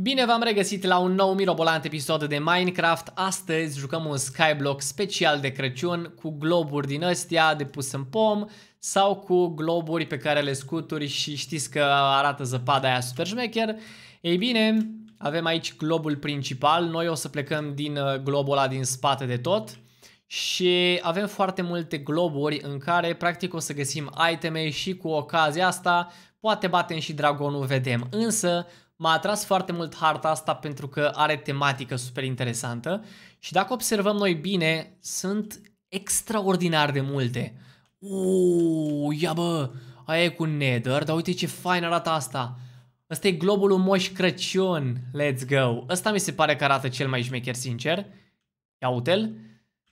Bine v-am regăsit la un nou mirobolant episod de Minecraft. Astăzi jucăm un skyblock special de Crăciun cu globuri din ăstia de pus în pom sau cu globuri pe care le scuturi și știți că arată zăpada aia super șmecher. Ei bine, avem aici globul principal. Noi o să plecăm din uh, globul ăla din spate de tot și avem foarte multe globuri în care practic o să găsim iteme și cu ocazia asta poate batem și dragonul, vedem. Însă M-a atras foarte mult harta asta pentru că are tematică super interesantă și dacă observăm noi bine, sunt extraordinar de multe. Uuu, ia bă, aia e cu Nether, dar uite ce fain arată asta. Ăsta e globul lui Moș Crăciun, let's go. Ăsta mi se pare că arată cel mai șmecher, sincer. Ia uite-l.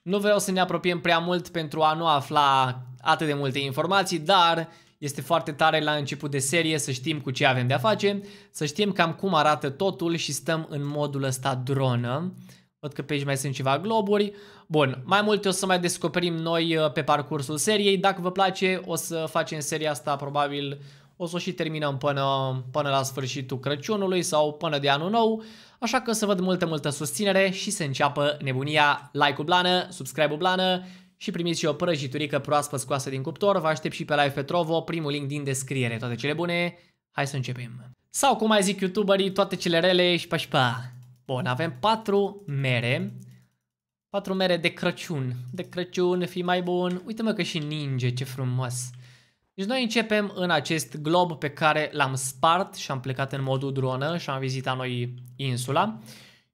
Nu vreau să ne apropiem prea mult pentru a nu afla atât de multe informații, dar este foarte tare la început de serie să știm cu ce avem de-a face, să știm cam cum arată totul și stăm în modul ăsta dronă. Văd că pe aici mai sunt ceva globuri. Bun, mai multe o să mai descoperim noi uh, pe parcursul seriei. Dacă vă place, o să facem seria asta probabil o să o și terminăm până, până la sfârșitul Crăciunului sau până de anul nou, așa că să văd multă, multă susținere și să înceapă nebunia, like-ul blană, subscribe-ul blană și primiți și o prăjiturică proaspăt scoasă din cuptor. Vă aștept și pe Live Trovo, primul link din descriere. Toate cele bune, hai să începem. Sau cum mai zic youtuberii, toate cele rele și pa și pa. Bun, avem 4 mere. 4 mere de Crăciun. De Crăciun, fi mai bun. Uite mă că și ninge, ce frumos. Deci noi începem în acest glob pe care l-am spart și am plecat în modul dronă și am vizitat noi insula.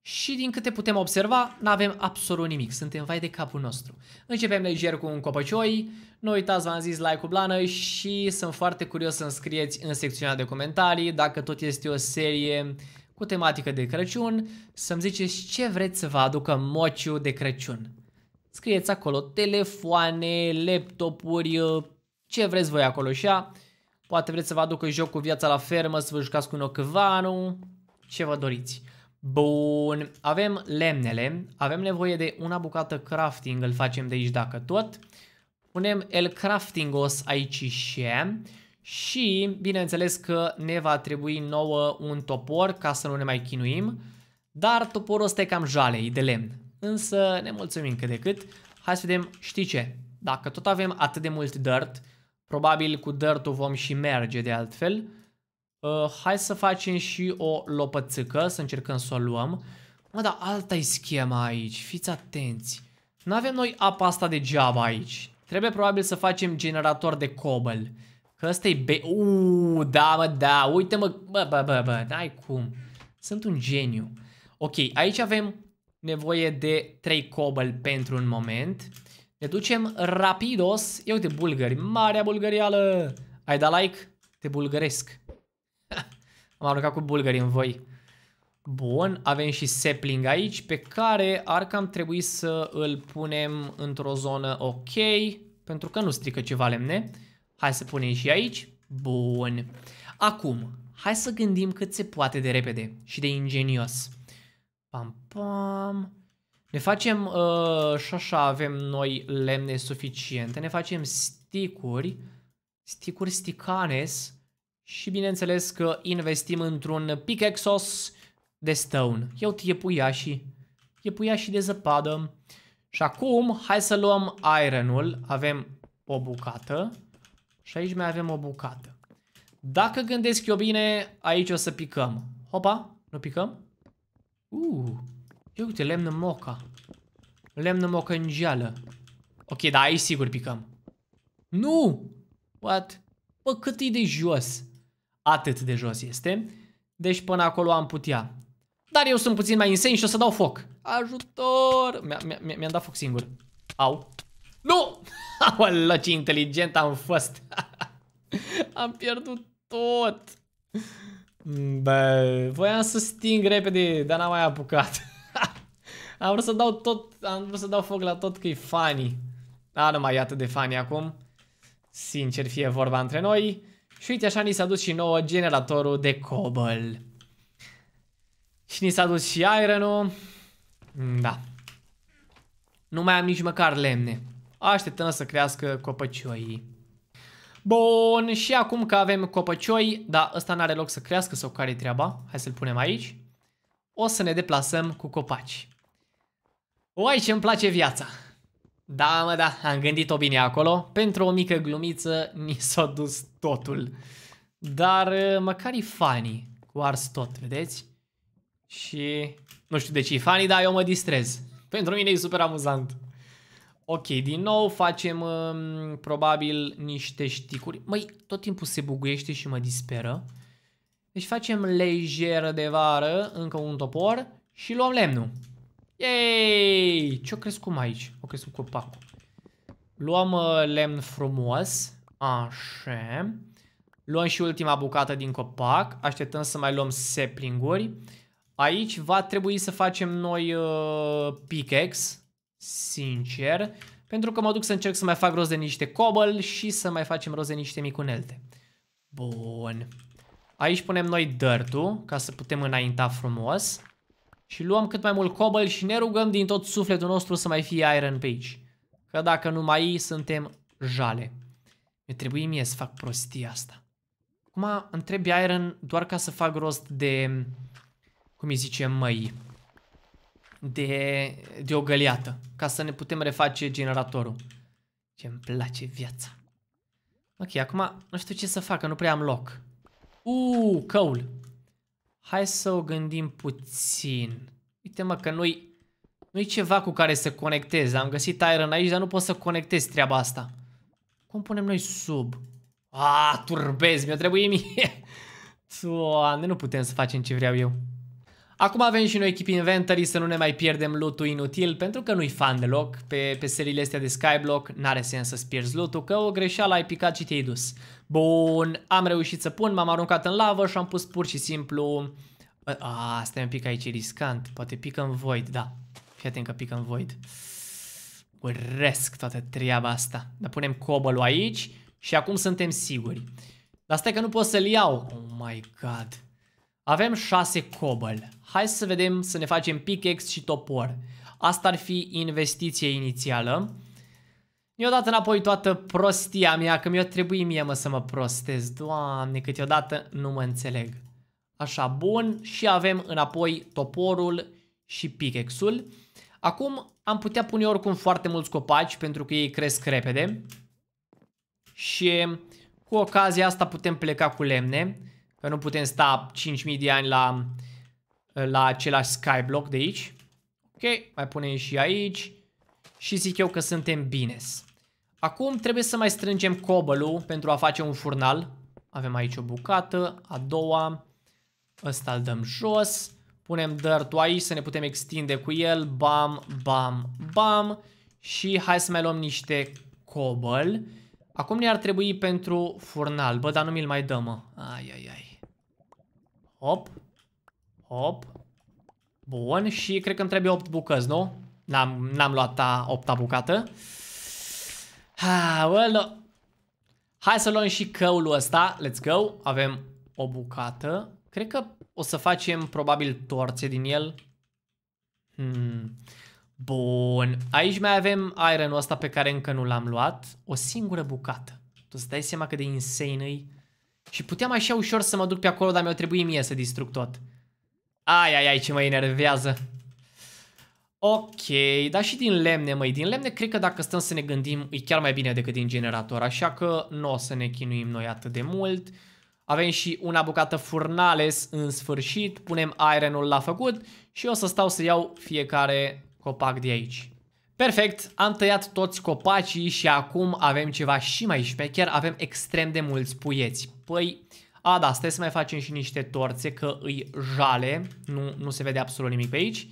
Și din câte putem observa, nu avem absolut nimic, suntem vai de capul nostru. Începem lejer cu un copăcioi, nu uitați, v-am zis, like-ul blană și sunt foarte curios să scrieți în secțiunea de comentarii dacă tot este o serie cu tematică de Crăciun, să-mi ziceți ce vreți să vă aducă mociu de Crăciun. Scrieți acolo telefoane, laptopuri, ce vreți voi acolo și a. Poate vreți să vă aducă jocul Viața la fermă, să vă jucați cu Nocăvanu, ce vă doriți. Bun, avem lemnele, avem nevoie de una bucată crafting, îl facem de aici dacă tot. Punem el craftingos aici și și bineînțeles că ne va trebui nouă un topor ca să nu ne mai chinuim, dar toporul ăsta e cam jale, e de lemn. Însă ne mulțumim cât de cât. Hai să vedem, știi ce? Dacă tot avem atât de mult dirt, probabil cu dirt vom și merge de altfel. Uh, hai să facem și o lopățică, să încercăm să o luăm. Mă, dar alta e schema aici, fiți atenți. Nu avem noi apa asta degeaba aici. Trebuie probabil să facem generator de cobel. Că ăsta e be... Uuu, da, mă, da, uite mă, bă, bă, bă, bă, n-ai cum. Sunt un geniu. Ok, aici avem nevoie de 3 cobel pentru un moment. Ne ducem rapidos. Ia uite, bulgări, marea bulgărială. Ai dat like? Te bulgăresc. Am aruncat cu bulgări în voi. Bun, avem și sapling aici pe care ar cam trebui să îl punem într-o zonă ok, pentru că nu strică ceva lemne. Hai să punem și aici. Bun. Acum, hai să gândim cât se poate de repede și de ingenios. Pam, pam. Ne facem uh, și așa avem noi lemne suficiente. Ne facem sticuri, sticuri sticanes și bineînțeles că investim într-un pickaxos de stone. Eu te iepuiașii, iepuiașii de zăpadă. Și acum hai să luăm ironul, avem o bucată și aici mai avem o bucată. Dacă gândesc eu bine, aici o să picăm. Hopa, nu picăm? Uh, Eu uite, lemn moca. Lemn moca în geală. Ok, da, aici sigur picăm. Nu! What? Bă, cât e de jos? Atât de jos este. Deci până acolo am putea. Dar eu sunt puțin mai insane și o să dau foc. Ajutor! Mi-am mi mi, dat foc singur. Au. Nu! Aolă, ce inteligent am fost! am pierdut tot! Bă, voiam să sting repede, dar n-am mai apucat. am vrut să dau tot, am vrut să dau foc la tot că e funny. A, nu mai e atât de funny acum. Sincer, fie vorba între noi. Și uite așa ni s-a dus și nouă generatorul de cobal. Și ni s-a dus și iron-ul. Mm, da. Nu mai am nici măcar lemne. Așteptăm să crească copăcioii. Bun, și acum că avem copăcioi, dar ăsta n-are loc să crească sau care treaba, hai să-l punem aici. O să ne deplasăm cu copaci. Uai ce îmi place viața! Da, mă, da, am gândit-o bine acolo. Pentru o mică glumiță ni s-a dus totul. Dar uh, măcar e funny cu ars tot, vedeți? Și nu știu de ce e funny, dar eu mă distrez. Pentru mine e super amuzant. Ok, din nou facem um, probabil niște șticuri. Măi, tot timpul se buguiește și mă disperă. Deci facem lejer de vară, încă un topor și luăm lemnul. Yay! Ce-o crescut aici? O crescut copacul. Luăm uh, lemn frumos. Așa. Luăm și ultima bucată din copac. Așteptăm să mai luăm seplinguri. Aici va trebui să facem noi uh, pickaxe. Sincer. Pentru că mă duc să încerc să mai fac roze de niște cobble și să mai facem roze de niște micunelte. Bun. Aici punem noi dirt ca să putem înainta frumos și luăm cât mai mult cobal și ne rugăm din tot sufletul nostru să mai fie iron pe aici. Că dacă nu mai suntem jale. Mi trebuie mie să fac prostia asta. Acum întreb iron doar ca să fac rost de, cum îi zicem, măi, de, de o găliată. ca să ne putem reface generatorul. ce îmi place viața. Ok, acum nu știu ce să fac, că nu prea am loc. Uuu, căul hai să o gândim puțin. Uite mă că noi nu e ceva cu care să conectez. Am găsit iron aici, dar nu pot să conectez treaba asta. Cum punem noi sub? A, ah, turbez, mi-o trebuie mie. Doamne, nu putem să facem ce vreau eu. Acum avem și noi Keep Inventory să nu ne mai pierdem loot inutil pentru că nu-i fan deloc. Pe, pe seriile astea de Skyblock n-are sens să-ți pierzi loot că o greșeală ai picat și te-ai dus. Bun, am reușit să pun, m-am aruncat în lavă și am pus pur și simplu... A, stai un pic aici, riscant. Poate pică în void, da. Fii atent că pică în void. Uresc toată treaba asta. Dar punem cobălul aici și acum suntem siguri. Dar stai că nu pot să-l iau. Oh my god. Avem 6 cobal. Hai să vedem să ne facem pickaxe și topor. Asta ar fi investiție inițială. Mi-o dat înapoi toată prostia mea, că mi-o trebuie mie mă să mă prostez. Doamne, câteodată nu mă înțeleg. Așa, bun. Și avem înapoi toporul și pickaxe-ul. Acum am putea pune oricum foarte mulți copaci pentru că ei cresc repede. Și cu ocazia asta putem pleca cu lemne. Că nu putem sta 5.000 de ani la, la același skyblock de aici. Ok, mai punem și aici. Și zic eu că suntem bine. Acum trebuie să mai strângem cobălul pentru a face un furnal. Avem aici o bucată, a doua. Ăsta îl dăm jos. Punem dirt aici să ne putem extinde cu el. Bam, bam, bam. Și hai să mai luăm niște cobăl. Acum ne-ar trebui pentru furnal. Bă, dar nu mi-l mai dăm. mă. Ai, ai, ai. Hop. Hop. Bun. Și cred că îmi trebuie 8 bucăți, nu? N-am luat a 8 -a bucată. Ha, well, no. Hai să luăm și căul ăsta. Let's go. Avem o bucată. Cred că o să facem probabil torțe din el. Hmm. Bun. Aici mai avem ironul ăsta pe care încă nu l-am luat. O singură bucată. Tu să dai seama cât de insane i și puteam așa ușor să mă duc pe acolo, dar mi-au trebuit mie să distrug tot. Ai, ai, ai, ce mă enervează. Ok, dar și din lemne, măi. Din lemne, cred că dacă stăm să ne gândim, e chiar mai bine decât din generator, așa că nu o să ne chinuim noi atât de mult. Avem și una bucată furnales în sfârșit, punem ironul la făcut și o să stau să iau fiecare copac de aici. Perfect, am tăiat toți copacii și acum avem ceva și mai șmecher, avem extrem de mulți puieți. Păi, a da, stai să mai facem și niște torțe că îi jale, nu, nu se vede absolut nimic pe aici.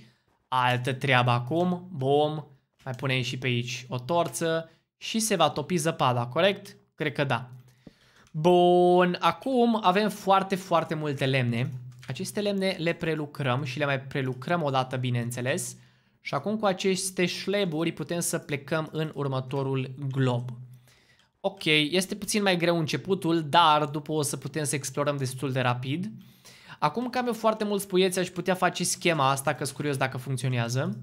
Altă treabă acum, bom, mai punem și pe aici o torță și se va topi zăpada, corect? Cred că da. Bun, acum avem foarte, foarte multe lemne. Aceste lemne le prelucrăm și le mai prelucrăm o dată, bineînțeles. Și acum cu aceste șleburi putem să plecăm în următorul glob. Ok, este puțin mai greu începutul, dar după o să putem să explorăm destul de rapid. Acum că am eu foarte mulți puieți, aș putea face schema asta, că sunt curios dacă funcționează.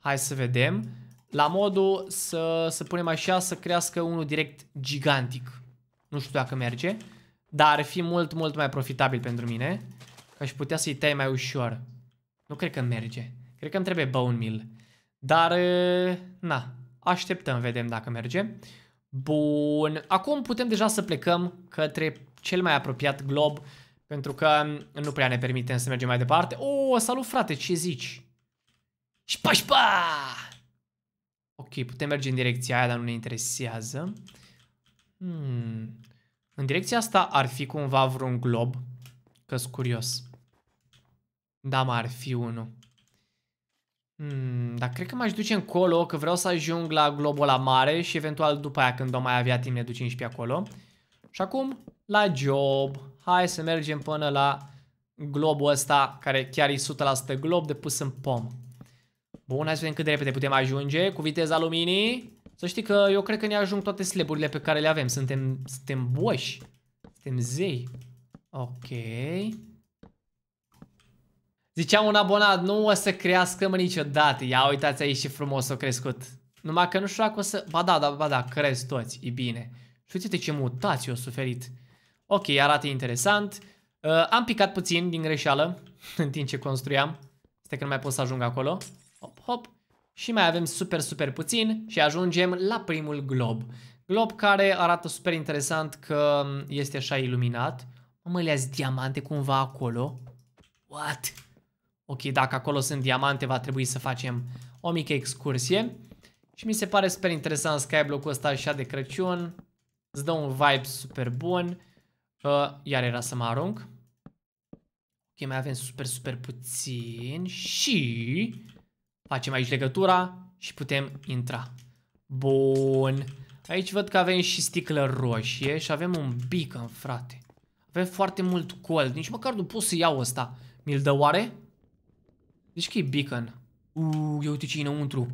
Hai să vedem. La modul să, să punem așa, să crească unul direct gigantic. Nu știu dacă merge, dar ar fi mult, mult mai profitabil pentru mine. Că aș putea să-i tai mai ușor. Nu cred că merge. Cred că îmi trebuie bone meal. Dar, na, așteptăm, vedem dacă merge. Bun, acum putem deja să plecăm către cel mai apropiat glob, pentru că nu prea ne permitem să mergem mai departe. O, oh, salut frate, ce zici? Șpa, șpa! Ok, putem merge în direcția aia, dar nu ne interesează. Hmm. În direcția asta ar fi cumva vreun glob? că curios. Da, mai ar fi unul. Hmm, dar cred că m-aș duce încolo, că vreau să ajung la globul la mare și eventual după aia când o mai avea timp ne ducem și pe acolo. Și acum la job. Hai să mergem până la globul ăsta care chiar e 100% glob de pus în pom. Bun, hai să vedem cât de repede putem ajunge cu viteza luminii. Să știi că eu cred că ne ajung toate sleburile pe care le avem. Suntem, suntem boși. Suntem zei. Ok. Zicea un abonat, nu o să crească mă niciodată. Ia uitați aici ce frumos o crescut. Numai că nu știu dacă o să... Ba da, da, ba da, crezi toți, e bine. Și uite ce mutați o suferit. Ok, arată interesant. Uh, am picat puțin din greșeală în timp ce construiam. Este că nu mai pot să ajung acolo. Hop, hop. Și mai avem super, super puțin și ajungem la primul glob. Glob care arată super interesant că um, este așa iluminat. Mă, le diamante cumva acolo? What? ok, dacă acolo sunt diamante, va trebui să facem o mică excursie. Și mi se pare super interesant skyblock-ul ăsta așa de Crăciun. Îți dă un vibe super bun. Uh, iar era să mă arunc. Ok, mai avem super, super puțin și facem aici legătura și putem intra. Bun. Aici văd că avem și sticlă roșie și avem un beacon, frate. Avem foarte mult cold. Nici măcar nu pot să iau ăsta. Mi-l dă oare? Deci că e beacon. Uuu, ia uite ce înăuntru.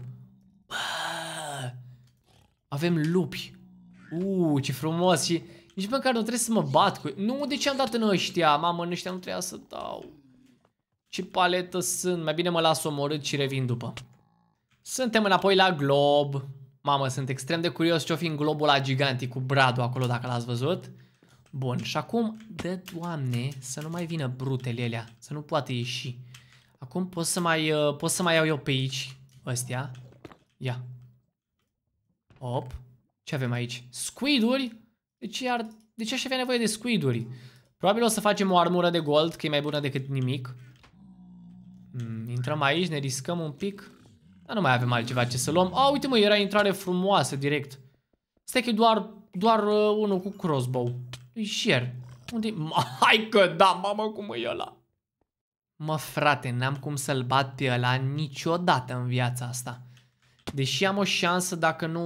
Avem lupi. Uuu, ce frumos și nici măcar nu trebuie să mă bat cu... Nu, de ce am dat în ăștia? Mamă, în ăștia nu trebuia să dau. Ce paletă sunt. Mai bine mă las omorât și revin după. Suntem înapoi la glob. Mamă, sunt extrem de curios ce-o fi în globul ăla gigantic cu bradul acolo, dacă l-ați văzut. Bun, și acum, dă, doamne, să nu mai vină brutele alea, să nu poată ieși. Acum pot să mai, uh, pot să mai iau eu pe aici ăstea. Ia. Op. Ce avem aici? Squiduri? Deci ar... De ce aș avea nevoie de squiduri? Probabil o să facem o armură de gold, că e mai bună decât nimic. Mm, intrăm aici, ne riscăm un pic. Dar nu mai avem altceva ce să luăm. A, uite mă, era intrare frumoasă, direct. Stai că e doar, doar uh, unul cu crossbow. Lui share. Unde -i? Hai că da, mamă, cum e ăla? Mă frate, n-am cum să-l bat pe ăla niciodată în viața asta. Deși am o șansă dacă nu,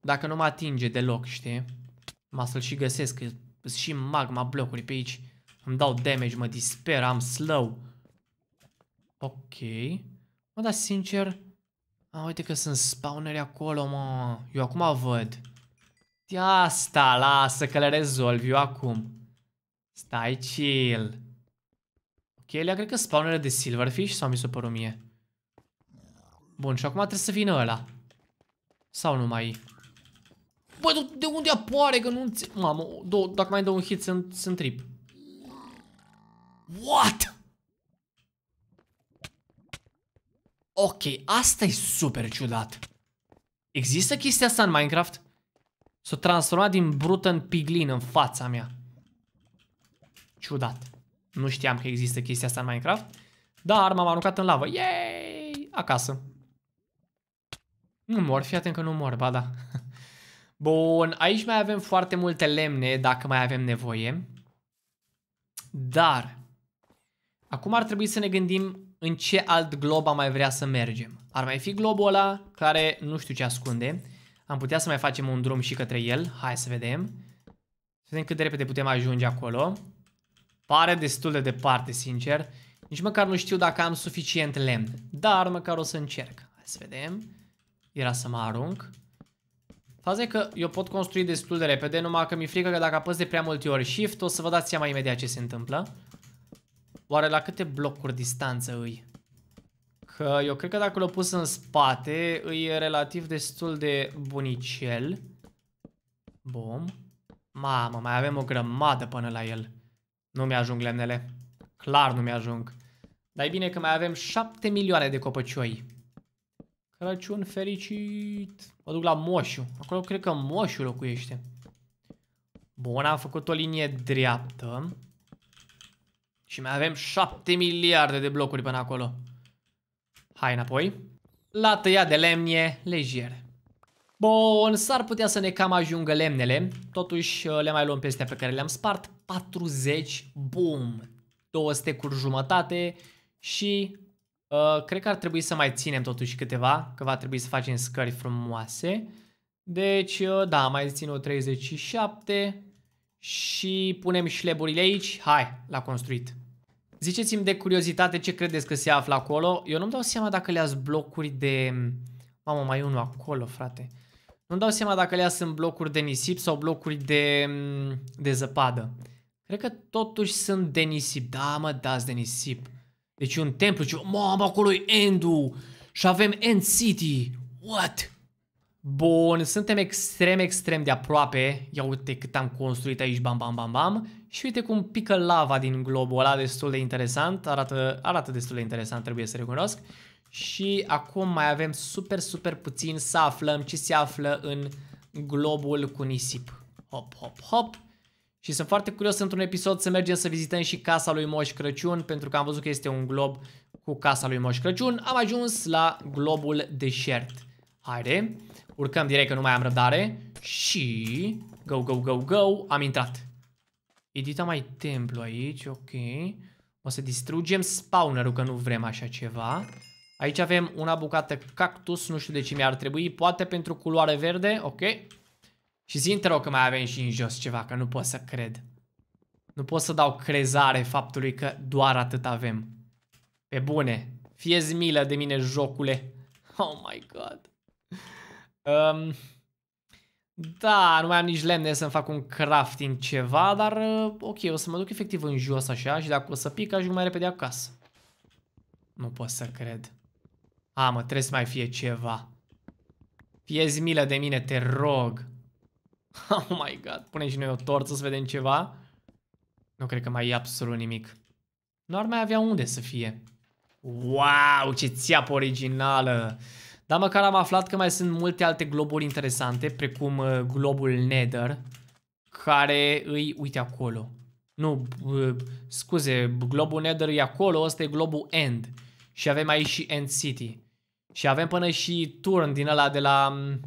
dacă nu mă atinge deloc, știi? Ma să-l și găsesc, că și magma blocuri pe aici. Îmi dau damage, mă disper, am slow. Ok. Mă, dar sincer... A, uite că sunt spawneri acolo, mă. Eu acum văd. De asta, lasă că le rezolv eu acum. Stai chill. Chelia cred că spawnere de silverfish sau mi s-o părut mie. Bun, și acum trebuie să vină ăla. Sau nu mai... Bă, de unde apare că nu -ți... Mamă, două, dacă mai dau un hit, sunt, sunt trip. What? Ok, asta e super ciudat. Există chestia asta în Minecraft? S-a transformat din brută în piglin în fața mea. Ciudat. Nu știam că există chestia asta în Minecraft. Dar m-am aruncat în lavă. Yay! Acasă. Nu mor, fii atent că nu mor, ba da. Bun, aici mai avem foarte multe lemne, dacă mai avem nevoie. Dar, acum ar trebui să ne gândim în ce alt glob am mai vrea să mergem. Ar mai fi globul ăla care nu știu ce ascunde. Am putea să mai facem un drum și către el. Hai să vedem. Să vedem cât de repede putem ajunge acolo. Pare destul de departe, sincer. Nici măcar nu știu dacă am suficient lemn. Dar măcar o să încerc. Hai să vedem. Era să mă arunc. Faza e că eu pot construi destul de repede, numai că mi-e frică că dacă apăs de prea multe ori shift, o să vă dați seama imediat ce se întâmplă. Oare la câte blocuri distanță îi? Că eu cred că dacă l-o pus în spate, îi e relativ destul de bunicel. bom Mamă, mai avem o grămadă până la el. Nu mi-ajung lemnele. Clar nu mi-ajung. Dar e bine că mai avem 7 milioane de copăcioi. Crăciun fericit! Mă duc la Moșu. Acolo cred că Moșu locuiește. Bun, am făcut o linie dreaptă. Și mai avem 7 miliarde de blocuri până acolo. Hai înapoi. La tăia de lemne, lejer. Bun, s-ar putea să ne cam ajungă lemnele. Totuși le mai luăm pe pe care le-am spart 40, boom, două stecuri jumătate și uh, cred că ar trebui să mai ținem totuși câteva, că va trebui să facem scări frumoase. Deci, uh, da, mai țin o 37 și punem șleburile aici. Hai, l-a construit. Ziceți-mi de curiozitate ce credeți că se află acolo. Eu nu-mi dau seama dacă le-ați blocuri de... Mamă, mai unul acolo, frate. Nu-mi dau seama dacă le sunt în blocuri de nisip sau blocuri de, mm, de zăpadă. Cred că totuși sunt de nisip. Da, mă, dați de nisip. Deci un templu și... Mamă, acolo e Endu! Și avem End City! What? Bun, suntem extrem, extrem de aproape. Ia uite cât am construit aici, bam, bam, bam, bam. Și uite cum pică lava din globul ăla, destul de interesant. Arată, arată destul de interesant, trebuie să recunosc. Și acum mai avem super, super puțin să aflăm ce se află în globul cu nisip. Hop, hop, hop. Și sunt foarte curios într-un episod să mergem să vizităm și casa lui Moș Crăciun, pentru că am văzut că este un glob cu casa lui Moș Crăciun. Am ajuns la globul deșert. Haide, urcăm direct că nu mai am răbdare și go, go, go, go, am intrat. Edita mai templu aici, ok. O să distrugem spawnerul, că nu vrem așa ceva. Aici avem una bucată cactus, nu știu de ce mi-ar trebui, poate pentru culoare verde, ok. Și zi rog, că mai avem și în jos ceva, că nu pot să cred. Nu pot să dau crezare faptului că doar atât avem. Pe bune, fie milă de mine, jocule. Oh my god. Um, da, nu mai am nici lemne să-mi fac un crafting ceva, dar uh, ok, o să mă duc efectiv în jos așa și dacă o să pic, ajung mai repede acasă. Nu pot să cred. A, mă, trebuie să mai fie ceva. Fie milă de mine, te rog. Oh my god, punem și noi o torță să vedem ceva. Nu cred că mai e absolut nimic. Nu ar mai avea unde să fie. Wow, ce țeapă originală! Dar măcar am aflat că mai sunt multe alte globuri interesante, precum uh, globul Nether, care îi, uite acolo. Nu, uh, scuze, globul Nether e acolo, ăsta e globul End. Și avem aici și End City. Și avem până și turn din ăla de la, mm,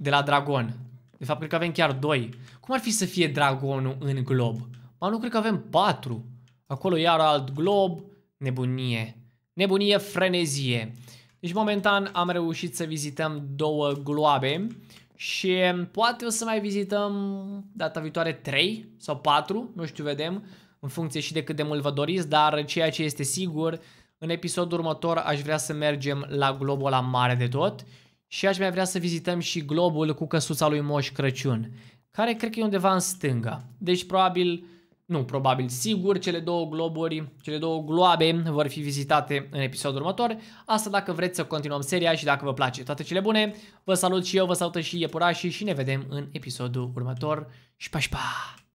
de la Dragon. De fapt, cred că avem chiar doi. Cum ar fi să fie dragonul în glob? Ba nu, cred că avem patru. Acolo iar alt glob. Nebunie. Nebunie, frenezie. Deci, momentan, am reușit să vizităm două gloabe. Și poate o să mai vizităm data viitoare 3 sau 4, nu știu, vedem, în funcție și de cât de mult vă doriți, dar ceea ce este sigur, în episodul următor aș vrea să mergem la globul la mare de tot și aș mai vrea să vizităm și globul cu căsuța lui Moș Crăciun, care cred că e undeva în stânga. Deci probabil, nu, probabil sigur, cele două globuri, cele două gloabe vor fi vizitate în episodul următor. Asta dacă vreți să continuăm seria și dacă vă place. Toate cele bune, vă salut și eu, vă salută și iepurașii și ne vedem în episodul următor. Și pa, și pa!